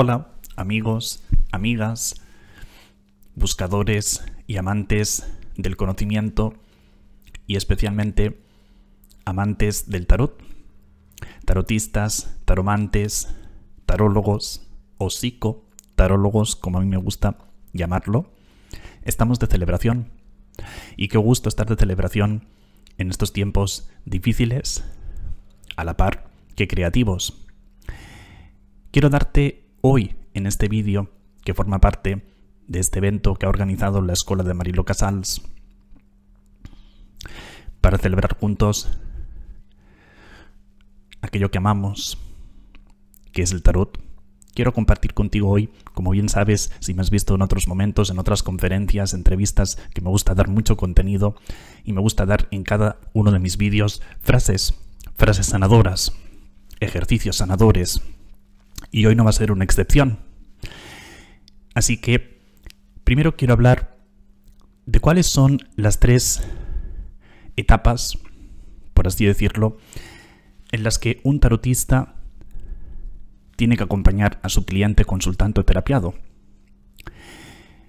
Hola, amigos, amigas, buscadores y amantes del conocimiento y especialmente amantes del tarot, tarotistas, taromantes, tarólogos o psicotarólogos, como a mí me gusta llamarlo. Estamos de celebración y qué gusto estar de celebración en estos tiempos difíciles, a la par que creativos. Quiero darte hoy en este vídeo que forma parte de este evento que ha organizado la Escuela de Marilo Casals para celebrar juntos aquello que amamos, que es el tarot. Quiero compartir contigo hoy, como bien sabes, si me has visto en otros momentos, en otras conferencias, entrevistas, que me gusta dar mucho contenido y me gusta dar en cada uno de mis vídeos frases, frases sanadoras, ejercicios sanadores, y hoy no va a ser una excepción. Así que primero quiero hablar de cuáles son las tres etapas, por así decirlo, en las que un tarotista tiene que acompañar a su cliente consultante o terapiado.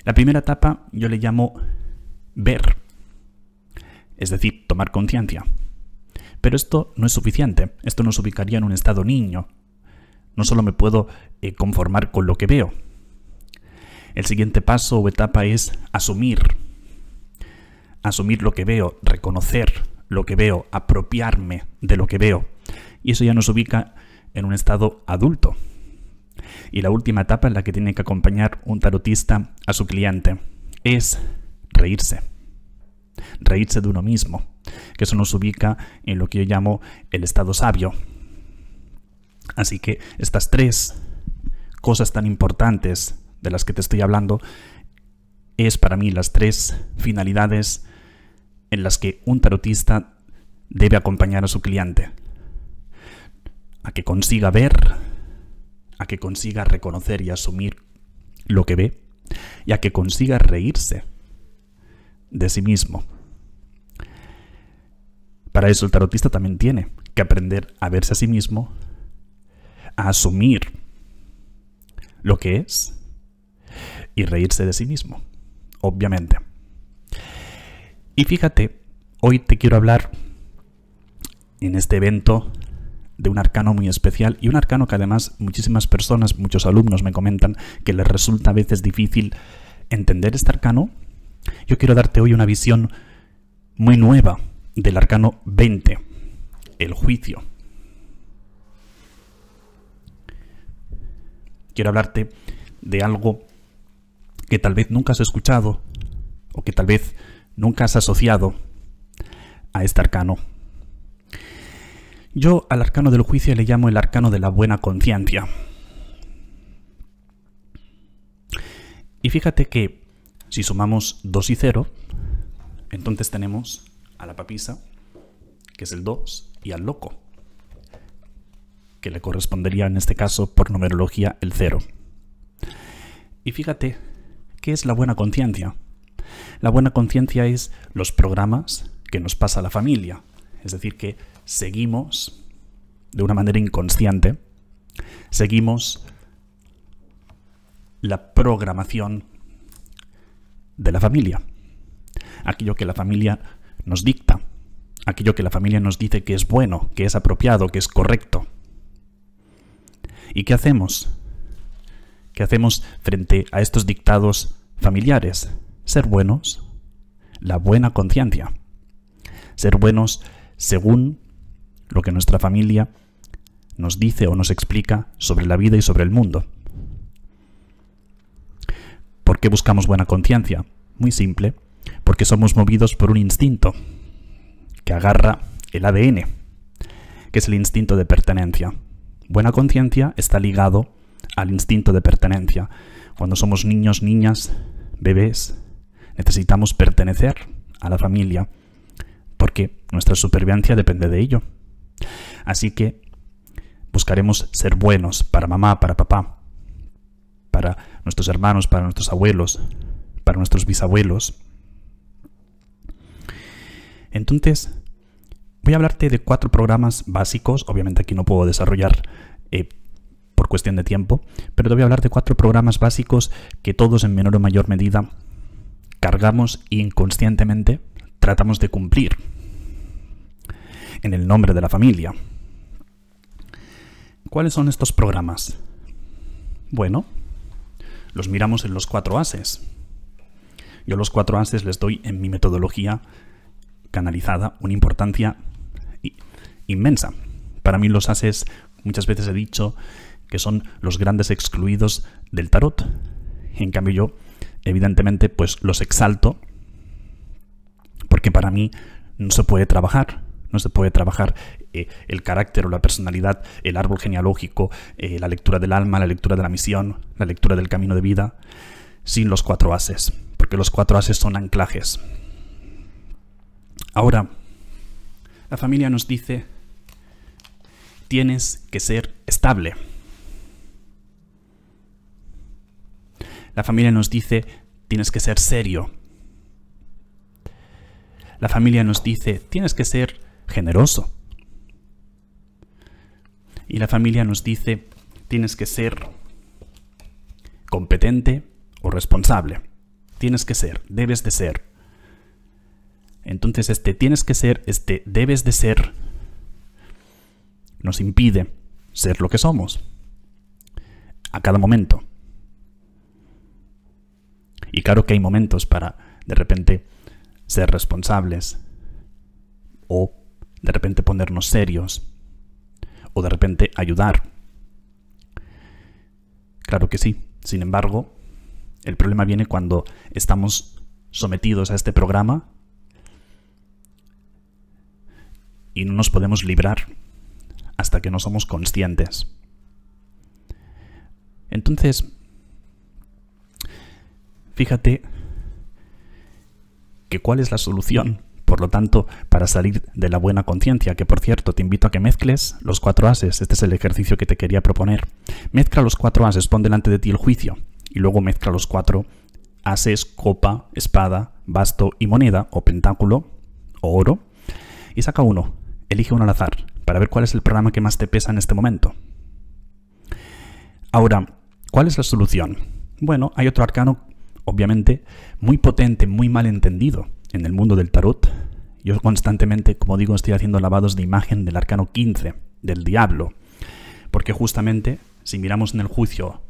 La primera etapa yo le llamo ver, es decir, tomar conciencia. Pero esto no es suficiente, esto nos ubicaría en un estado niño, no solo me puedo eh, conformar con lo que veo. El siguiente paso o etapa es asumir. Asumir lo que veo, reconocer lo que veo, apropiarme de lo que veo. Y eso ya nos ubica en un estado adulto. Y la última etapa en la que tiene que acompañar un tarotista a su cliente es reírse. Reírse de uno mismo, que eso nos ubica en lo que yo llamo el estado sabio, Así que estas tres cosas tan importantes de las que te estoy hablando es para mí las tres finalidades en las que un tarotista debe acompañar a su cliente. A que consiga ver, a que consiga reconocer y asumir lo que ve, y a que consiga reírse de sí mismo. Para eso el tarotista también tiene que aprender a verse a sí mismo asumir lo que es y reírse de sí mismo, obviamente. Y fíjate, hoy te quiero hablar en este evento de un arcano muy especial y un arcano que además muchísimas personas, muchos alumnos me comentan que les resulta a veces difícil entender este arcano. Yo quiero darte hoy una visión muy nueva del arcano 20, el juicio. quiero hablarte de algo que tal vez nunca has escuchado o que tal vez nunca has asociado a este arcano. Yo al arcano del juicio le llamo el arcano de la buena conciencia. Y fíjate que si sumamos 2 y 0, entonces tenemos a la papisa, que es el 2, y al loco, que le correspondería en este caso por numerología el cero. Y fíjate, ¿qué es la buena conciencia? La buena conciencia es los programas que nos pasa la familia, es decir, que seguimos de una manera inconsciente, seguimos la programación de la familia, aquello que la familia nos dicta, aquello que la familia nos dice que es bueno, que es apropiado, que es correcto. ¿Y qué hacemos? ¿Qué hacemos frente a estos dictados familiares? Ser buenos, la buena conciencia. Ser buenos según lo que nuestra familia nos dice o nos explica sobre la vida y sobre el mundo. ¿Por qué buscamos buena conciencia? Muy simple, porque somos movidos por un instinto que agarra el ADN, que es el instinto de pertenencia buena conciencia está ligado al instinto de pertenencia. Cuando somos niños, niñas, bebés, necesitamos pertenecer a la familia, porque nuestra supervivencia depende de ello. Así que buscaremos ser buenos para mamá, para papá, para nuestros hermanos, para nuestros abuelos, para nuestros bisabuelos. Entonces, Voy a hablarte de cuatro programas básicos, obviamente aquí no puedo desarrollar eh, por cuestión de tiempo, pero te voy a hablar de cuatro programas básicos que todos en menor o mayor medida cargamos inconscientemente tratamos de cumplir en el nombre de la familia. ¿Cuáles son estos programas? Bueno, los miramos en los cuatro ases. Yo los cuatro ases les doy en mi metodología canalizada una importancia inmensa. Para mí los ases, muchas veces he dicho, que son los grandes excluidos del tarot. En cambio yo, evidentemente, pues los exalto, porque para mí no se puede trabajar, no se puede trabajar eh, el carácter o la personalidad, el árbol genealógico, eh, la lectura del alma, la lectura de la misión, la lectura del camino de vida, sin los cuatro ases, porque los cuatro ases son anclajes. Ahora, la familia nos dice tienes que ser estable. La familia nos dice, tienes que ser serio. La familia nos dice, tienes que ser generoso. Y la familia nos dice, tienes que ser competente o responsable. Tienes que ser, debes de ser. Entonces este tienes que ser, este debes de ser nos impide ser lo que somos. A cada momento. Y claro que hay momentos para, de repente, ser responsables. O, de repente, ponernos serios. O, de repente, ayudar. Claro que sí. Sin embargo, el problema viene cuando estamos sometidos a este programa y no nos podemos librar hasta que no somos conscientes. Entonces, fíjate que cuál es la solución, por lo tanto, para salir de la buena conciencia, que por cierto te invito a que mezcles los cuatro ases, este es el ejercicio que te quería proponer. Mezcla los cuatro ases, pon delante de ti el juicio y luego mezcla los cuatro ases, copa, espada, basto y moneda, o pentáculo, o oro, y saca uno, elige uno al azar para ver cuál es el programa que más te pesa en este momento. Ahora, ¿cuál es la solución? Bueno, hay otro arcano, obviamente, muy potente, muy mal entendido en el mundo del tarot. Yo constantemente, como digo, estoy haciendo lavados de imagen del arcano 15, del diablo. Porque justamente, si miramos en el juicio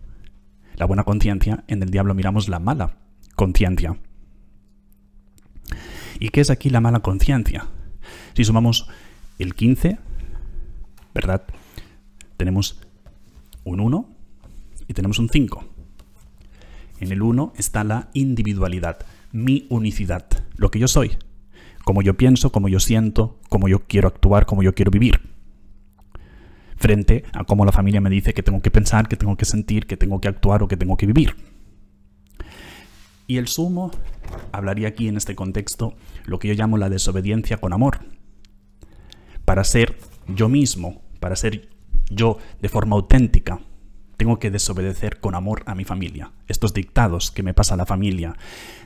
la buena conciencia, en el diablo miramos la mala conciencia. ¿Y qué es aquí la mala conciencia? Si sumamos el 15 ¿verdad? Tenemos un 1 y tenemos un 5. En el 1 está la individualidad, mi unicidad, lo que yo soy, cómo yo pienso, cómo yo siento, cómo yo quiero actuar, cómo yo quiero vivir. Frente a cómo la familia me dice que tengo que pensar, que tengo que sentir, que tengo que actuar o que tengo que vivir. Y el sumo hablaría aquí en este contexto lo que yo llamo la desobediencia con amor. Para ser yo mismo para ser yo de forma auténtica, tengo que desobedecer con amor a mi familia. Estos dictados que me pasa la familia.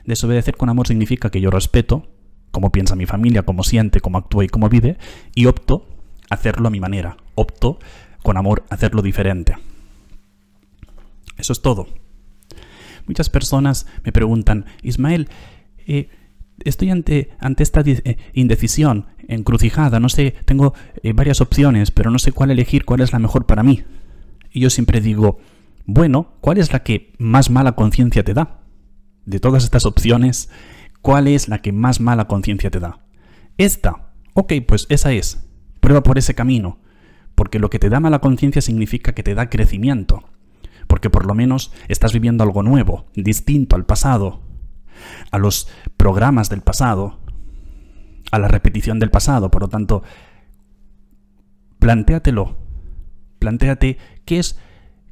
Desobedecer con amor significa que yo respeto cómo piensa mi familia, cómo siente, cómo actúa y cómo vive, y opto hacerlo a mi manera. Opto con amor hacerlo diferente. Eso es todo. Muchas personas me preguntan, Ismael, eh, estoy ante, ante esta eh, indecisión, encrucijada, no sé, tengo eh, varias opciones, pero no sé cuál elegir, cuál es la mejor para mí. Y yo siempre digo, bueno, ¿cuál es la que más mala conciencia te da? De todas estas opciones, ¿cuál es la que más mala conciencia te da? Esta. Ok, pues esa es. Prueba por ese camino. Porque lo que te da mala conciencia significa que te da crecimiento. Porque por lo menos estás viviendo algo nuevo, distinto al pasado, a los programas del pasado, a la repetición del pasado. Por lo tanto, plantéatelo. Plantéate qué es,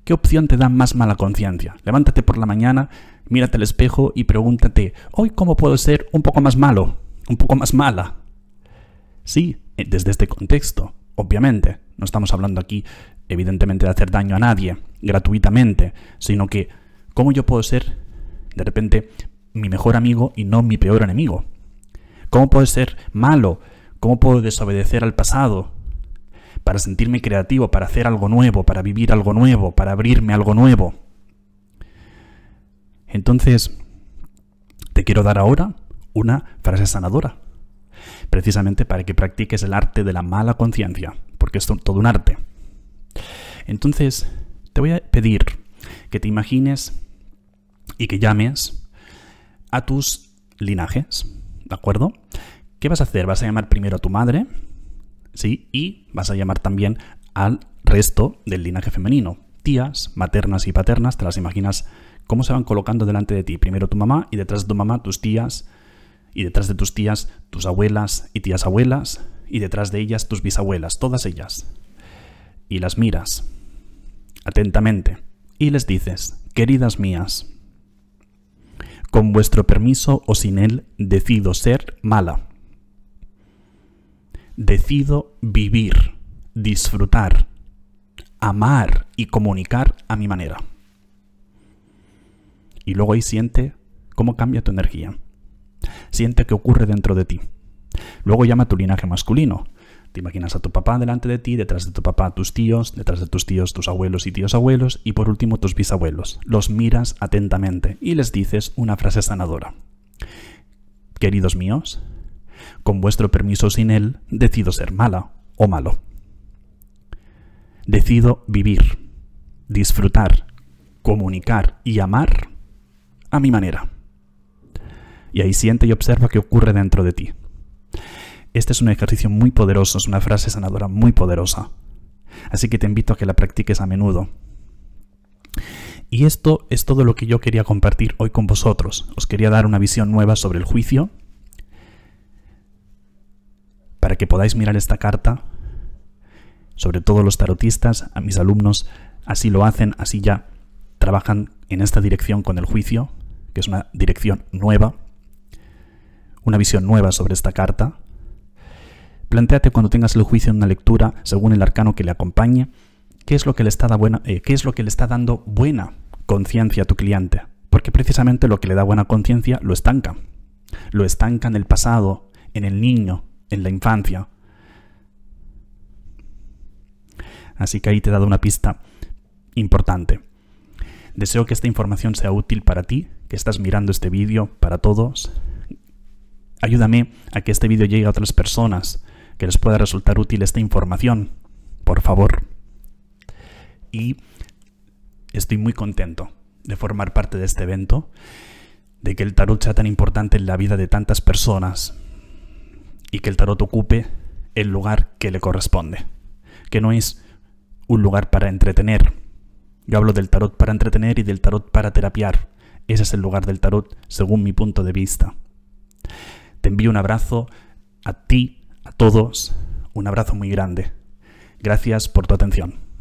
qué opción te da más mala conciencia. Levántate por la mañana, mírate al espejo y pregúntate, hoy cómo puedo ser un poco más malo, un poco más mala. Sí, eh, desde este contexto, obviamente. No estamos hablando aquí, evidentemente, de hacer daño a nadie gratuitamente, sino que cómo yo puedo ser de repente mi mejor amigo y no mi peor enemigo? ¿Cómo puedo ser malo? ¿Cómo puedo desobedecer al pasado? Para sentirme creativo, para hacer algo nuevo, para vivir algo nuevo, para abrirme algo nuevo. Entonces, te quiero dar ahora una frase sanadora, precisamente para que practiques el arte de la mala conciencia, porque es todo un arte. Entonces, te voy a pedir que te imagines y que llames a tus linajes, ¿de acuerdo? ¿Qué vas a hacer? Vas a llamar primero a tu madre, ¿sí? Y vas a llamar también al resto del linaje femenino. Tías, maternas y paternas, te las imaginas cómo se van colocando delante de ti. Primero tu mamá y detrás de tu mamá tus tías y detrás de tus tías tus abuelas y tías abuelas y detrás de ellas tus bisabuelas, todas ellas. Y las miras atentamente y les dices, queridas mías, con vuestro permiso o sin él, decido ser mala. Decido vivir, disfrutar, amar y comunicar a mi manera. Y luego ahí siente cómo cambia tu energía. Siente qué ocurre dentro de ti. Luego llama tu linaje masculino. Te imaginas a tu papá delante de ti, detrás de tu papá tus tíos, detrás de tus tíos tus abuelos y tíos abuelos y por último tus bisabuelos. Los miras atentamente y les dices una frase sanadora. Queridos míos, con vuestro permiso sin él, decido ser mala o malo. Decido vivir, disfrutar, comunicar y amar a mi manera. Y ahí siente y observa qué ocurre dentro de ti. Este es un ejercicio muy poderoso, es una frase sanadora muy poderosa. Así que te invito a que la practiques a menudo. Y esto es todo lo que yo quería compartir hoy con vosotros. Os quería dar una visión nueva sobre el juicio para que podáis mirar esta carta. Sobre todo los tarotistas, a mis alumnos, así lo hacen, así ya trabajan en esta dirección con el juicio, que es una dirección nueva, una visión nueva sobre esta carta Planteate cuando tengas el juicio en una lectura, según el arcano que le acompañe, qué es lo que le está, eh, qué es lo que le está dando buena conciencia a tu cliente. Porque precisamente lo que le da buena conciencia lo estanca. Lo estanca en el pasado, en el niño, en la infancia. Así que ahí te he dado una pista importante. Deseo que esta información sea útil para ti, que estás mirando este vídeo, para todos. Ayúdame a que este vídeo llegue a otras personas que les pueda resultar útil esta información, por favor. Y estoy muy contento de formar parte de este evento, de que el tarot sea tan importante en la vida de tantas personas y que el tarot ocupe el lugar que le corresponde, que no es un lugar para entretener. Yo hablo del tarot para entretener y del tarot para terapiar. Ese es el lugar del tarot según mi punto de vista. Te envío un abrazo a ti a todos un abrazo muy grande. Gracias por tu atención.